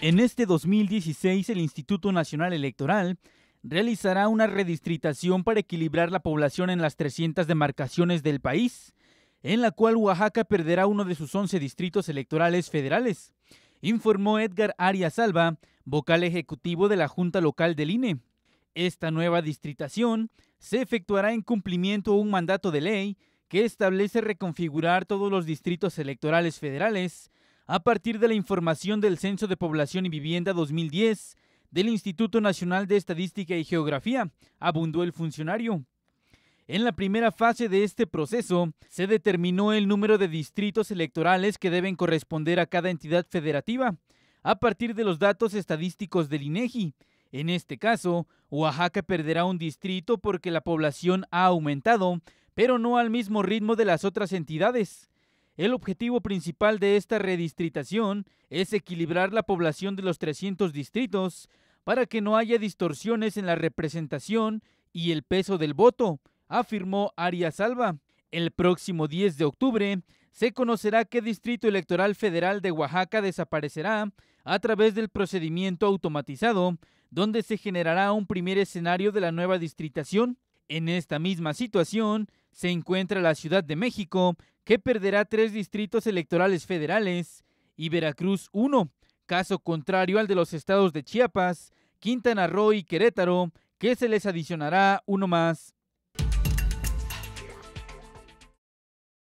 En este 2016, el Instituto Nacional Electoral realizará una redistritación para equilibrar la población en las 300 demarcaciones del país, en la cual Oaxaca perderá uno de sus 11 distritos electorales federales, informó Edgar Arias Alba, vocal ejecutivo de la Junta Local del INE. Esta nueva distritación se efectuará en cumplimiento a un mandato de ley que establece reconfigurar todos los distritos electorales federales a partir de la información del Censo de Población y Vivienda 2010 del Instituto Nacional de Estadística y Geografía, abundó el funcionario. En la primera fase de este proceso, se determinó el número de distritos electorales que deben corresponder a cada entidad federativa, a partir de los datos estadísticos del INEGI. E en este caso, Oaxaca perderá un distrito porque la población ha aumentado, pero no al mismo ritmo de las otras entidades. El objetivo principal de esta redistritación es equilibrar la población de los 300 distritos para que no haya distorsiones en la representación y el peso del voto, afirmó Arias Alba. El próximo 10 de octubre se conocerá qué distrito electoral federal de Oaxaca desaparecerá a través del procedimiento automatizado, donde se generará un primer escenario de la nueva distritación. En esta misma situación se encuentra la Ciudad de México, que perderá tres distritos electorales federales y Veracruz uno, caso contrario al de los estados de Chiapas, Quintana Roo y Querétaro, que se les adicionará uno más.